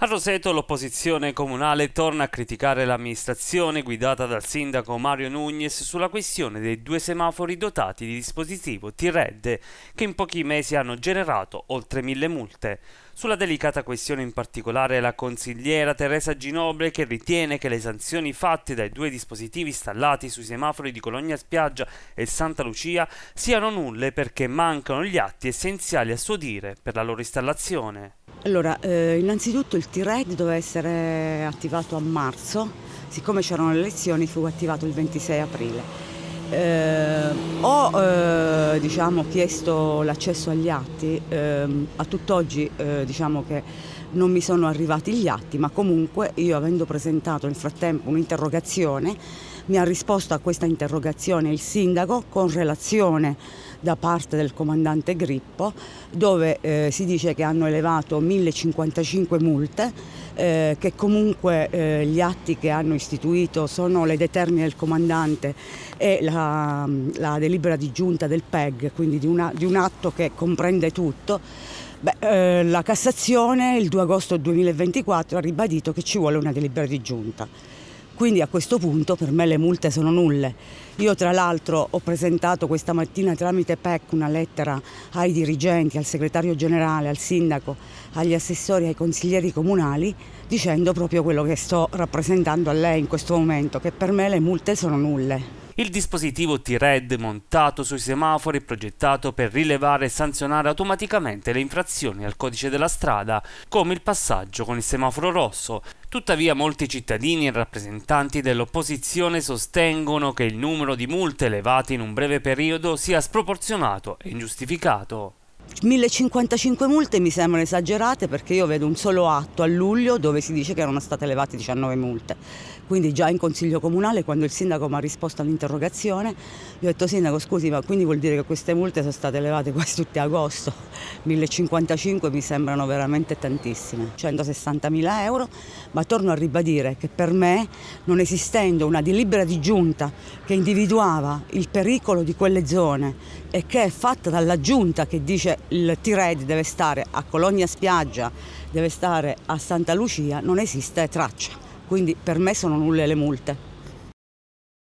A Roseto l'opposizione comunale torna a criticare l'amministrazione guidata dal sindaco Mario Nugnes sulla questione dei due semafori dotati di dispositivo T-Red che in pochi mesi hanno generato oltre mille multe. Sulla delicata questione in particolare la consigliera Teresa Ginoble che ritiene che le sanzioni fatte dai due dispositivi installati sui semafori di Cologna Spiaggia e Santa Lucia siano nulle perché mancano gli atti essenziali a suo dire per la loro installazione. Allora, eh, innanzitutto il T-RED doveva essere attivato a marzo, siccome c'erano le elezioni fu attivato il 26 aprile. Eh, ho eh, diciamo, chiesto l'accesso agli atti, ehm, a tutt'oggi eh, diciamo che non mi sono arrivati gli atti, ma comunque io avendo presentato nel frattempo un'interrogazione, mi ha risposto a questa interrogazione il sindaco con relazione da parte del comandante Grippo dove eh, si dice che hanno elevato 1055 multe, eh, che comunque eh, gli atti che hanno istituito sono le determine del comandante e la, la delibera di giunta del PEG, quindi di, una, di un atto che comprende tutto. Beh, eh, la Cassazione il 2 agosto 2024 ha ribadito che ci vuole una delibera di giunta. Quindi a questo punto per me le multe sono nulle. Io tra l'altro ho presentato questa mattina tramite PEC una lettera ai dirigenti, al segretario generale, al sindaco, agli assessori, ai consiglieri comunali dicendo proprio quello che sto rappresentando a lei in questo momento, che per me le multe sono nulle. Il dispositivo T-RED montato sui semafori è progettato per rilevare e sanzionare automaticamente le infrazioni al codice della strada, come il passaggio con il semaforo rosso, Tuttavia molti cittadini e rappresentanti dell'opposizione sostengono che il numero di multe elevate in un breve periodo sia sproporzionato e ingiustificato. 1055 multe mi sembrano esagerate perché io vedo un solo atto a luglio dove si dice che erano state elevate 19 multe. Quindi già in consiglio comunale quando il sindaco mi ha risposto all'interrogazione, gli ho detto sindaco scusi ma quindi vuol dire che queste multe sono state elevate quasi tutte a agosto. 1055 mi sembrano veramente tantissime, 160.000 euro, ma torno a ribadire che per me non esistendo una delibera di giunta che individuava il pericolo di quelle zone, e che è fatta dalla giunta che dice il T-Red deve stare a Colonia Spiaggia, deve stare a Santa Lucia, non esiste traccia. Quindi per me sono nulle le multe.